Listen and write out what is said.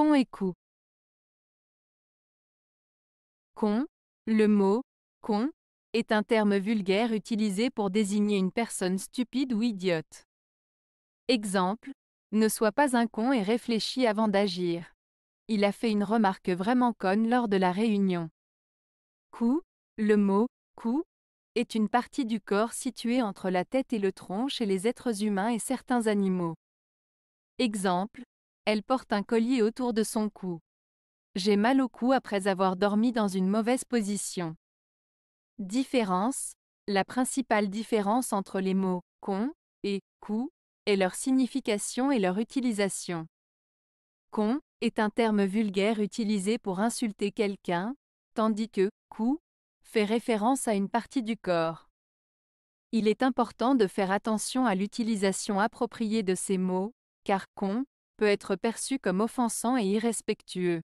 Con et coup. Con, le mot con est un terme vulgaire utilisé pour désigner une personne stupide ou idiote. Exemple, ne sois pas un con et réfléchis avant d'agir. Il a fait une remarque vraiment conne lors de la réunion. Cou, le mot cou est une partie du corps située entre la tête et le tronc chez les êtres humains et certains animaux. Exemple, elle porte un collier autour de son cou. J'ai mal au cou après avoir dormi dans une mauvaise position. Différence La principale différence entre les mots con et cou » est leur signification et leur utilisation. Con est un terme vulgaire utilisé pour insulter quelqu'un, tandis que cou » fait référence à une partie du corps. Il est important de faire attention à l'utilisation appropriée de ces mots, car con peut être perçu comme offensant et irrespectueux.